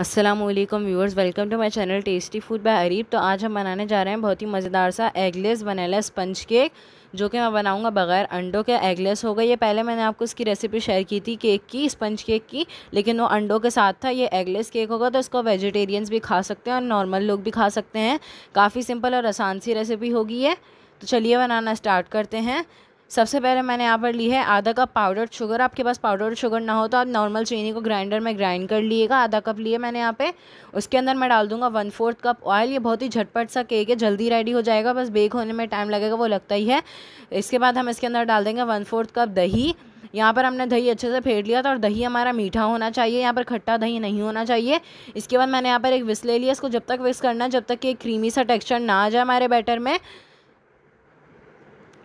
Aslam viewers welcome to my channel tasty food by Areeb तो आज हम बनाने जा रहे हैं बहुत ही मज़ेदार सा एगलेस वनीला स्पंज केक जो कि मैं बनाऊंगा बगैर अंडों के एगलेस होगा ये पहले मैंने आपको इसकी रेसिपी शेयर की थी केक की स्पंज केक की लेकिन वो अंडों के साथ था ये एगलेस केक होगा तो इसको वेजिटेरियंस भी खा सकते हैं और नॉर्मल लोग भी खा सकते हैं काफ़ी सिंपल और आसान सी रेसिपी होगी ये तो चलिए बनाना स्टार्ट करते हैं सबसे पहले मैंने यहाँ पर ली है आधा कप पाउडर शुगर आपके पास और शुगर ना हो तो आप नॉर्मल चीनी को ग्राइंडर में ग्राइंड कर लिएगा आधा कप लिए मैंने यहाँ पे उसके अंदर मैं डाल दूंगा वन फोर्थ कप ऑयल ये बहुत ही झटपट सा केक है जल्दी रेडी हो जाएगा बस बेक होने में टाइम लगेगा वो लगता ही है इसके बाद हम इसके अंदर डाल देंगे वन फोर्थ कप दही यहाँ पर हमने दही अच्छे से फेंट लिया था और दही हमारा मीठा होना चाहिए यहाँ पर खट्टा दही नहीं होना चाहिए इसके बाद मैंने यहाँ पर एक विस ले लिया इसको जब तक विक्स करना है जब तक कि क्रीमी सा टेक्स्चर ना आ जाए हमारे बैटर में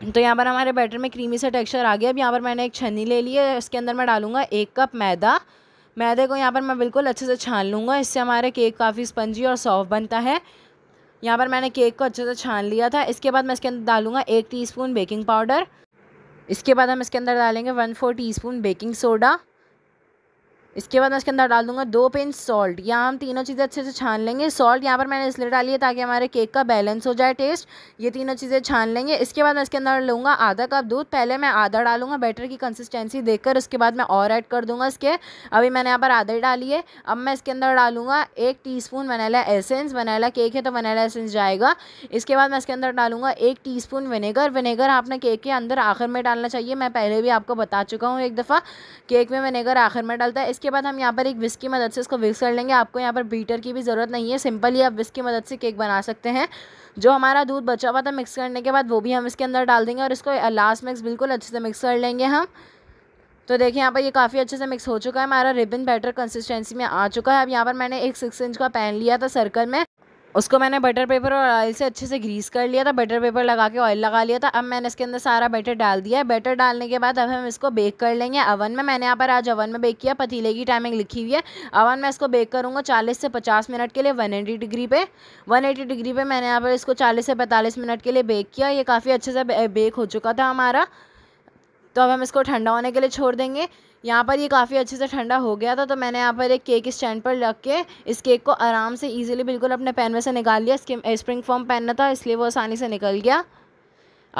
तो यहाँ पर हमारे बैटर में क्रीमी सा टेक्सचर आ गया अब यहाँ पर मैंने एक छन्नी ले ली है इसके अंदर मैं डालूंगा एक कप मैदा मैदे को यहाँ पर मैं बिल्कुल अच्छे से छान लूँगा इससे हमारे केक काफ़ी स्पंजी और सॉफ्ट बनता है यहाँ पर मैंने केक को अच्छे से छान लिया था इसके बाद मैं इसके अंदर डालूंगा एक टीस्पून बेकिंग पाउडर इसके बाद हम इसके अंदर डालेंगे one four T baking soda इसके बाद मैं इसके अंदर डाल दूंगा दो पिंच सॉल्ट यहाँ हम तीनों चीज़ें अच्छे से छान लेंगे सॉल्ट यहाँ पर मैंने इसलिए डाली है ताकि हमारे केक का बैलेंस हो जाए टेस्ट ये तीनों चीज़ें छान लेंगे इसके बाद मैं इसके अंदर लूँगा आधा कप दूध पहले मैं आधा डालूंगा बैटर की कंसिस्टेंसी देखकर उसके बाद मैं और ऐड कर दूँगा इसके अभी मैंने यहाँ पर आधा ही डाली है अब मैं इसके अंदर डालूंगा एक teaspoon vanilla essence vanilla cake है तो वनीला एसेंस जाएगा इसके बाद मैं इसके अंदर डालूंगा एक टी स्पून विनेगर विनेगर आपने केक के अंदर आखिर में डालना चाहिए मैं पहले भी आपको बता चुका हूँ एक दफ़ा केक में विनेगर आखिर में डालता है इसके बाद हम यहाँ पर एक विस्क की मदद से इसको विक्स कर लेंगे आपको यहाँ पर बीटर की भी ज़रूरत नहीं है सिंपल ही आप विस्क की मदद से केक बना सकते हैं जो हमारा दूध बचा हुआ था मिक्स करने के बाद वो भी हम इसके अंदर डाल देंगे और इसको लास्ट मिक्स बिल्कुल अच्छे से मिक्स कर लेंगे हम तो देखिए यहाँ पर ये काफ़ी अच्छे से मिक्स हो चुका है हमारा रिबन बैटर कंसिस्टेंसी में आ चुका है अब यहाँ पर मैंने एक सिक्स इंच का पैन लिया था सर्कल में उसको मैंने बटर पेपर और ऑयल से अच्छे से ग्रीस कर लिया था बटर पेपर लगा के ऑयल लगा लिया था अब मैंने इसके अंदर सारा बैटर डाल दिया है बैटर डालने के बाद अब हम इसको बेक कर लेंगे अवन में मैंने यहाँ पर आज अवन में बेक किया पतीले की टाइमिंग लिखी हुई है अवन में इसको बेक करूँगा चालीस से पचास मिनट के लिए वन एटी डिग्री पे वन एटी डिग्री पर मैंने यहाँ पर इसको चालीस से पैंतालीस मिनट के लिए बेक किया ये काफ़ी अच्छे से बेक हो चुका था हमारा तो अब हम इसको ठंडा होने के लिए छोड़ देंगे यहाँ पर ये काफ़ी अच्छे से ठंडा हो गया था तो मैंने यहाँ पर एक केक स्टैंड पर रख के इस केक को आराम से ईजिली बिल्कुल अपने पैन में से निकाल लिया स्प्रिंग फॉर्म पहनना था इसलिए वो आसानी से निकल गया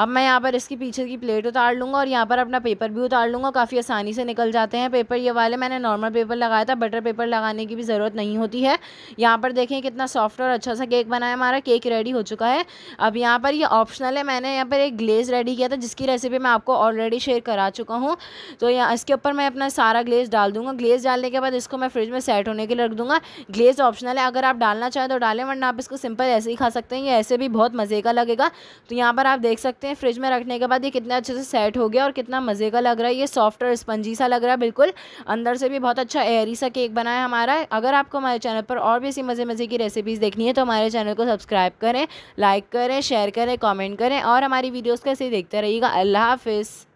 अब मैं यहाँ पर इसकी पीछे की प्लेट उतार लूँगा और यहाँ पर अपना पेपर भी उतार लूँगा काफ़ी आसानी से निकल जाते हैं पेपर ये वाले मैंने नॉर्मल पेपर लगाया था बटर पेपर लगाने की भी ज़रूरत नहीं होती है यहाँ पर देखें कितना सॉफ्ट और अच्छा सा केक बना है हमारा केक रेडी हो चुका है अब यहाँ पर ये ऑप्शनल है मैंने यहाँ पर एक ग्लेज़ रेडी किया था जिसकी रेसिपी मैं आपको ऑलरेडी शेयर करा चुका हूँ तो यहाँ इसके ऊपर मैं अपना सारा ग्लेज़ डाल दूँगा ग्लेज़ डालने के बाद इसको मैं फ्रिज में सेट होने के लिए रख दूँगा ग्लेज़ ऑप्शनल है अगर आप डालना चाहें तो डालें वरना आप इसको सिंपल ऐसे ही खा सकते हैं ये ऐसे भी बहुत मज़े का लगेगा तो यहाँ पर आप देख सकते हैं हैं फ्रिज में रखने के बाद ये कितना अच्छे से सेट हो गया और कितना मज़े का लग रहा है ये सॉफ्ट और स्पंजी सा लग रहा है बिल्कुल अंदर से भी बहुत अच्छा एयरी सा केक बना है हमारा अगर आपको हमारे चैनल पर और भी ऐसी मज़े मज़े की रेसिपीज़ देखनी है तो हमारे चैनल को सब्सक्राइब करें लाइक करें शेयर करें कॉमेंट करें और हमारी वीडियोज़ कैसे देखते रहिएगा अल्लाह हाफिज़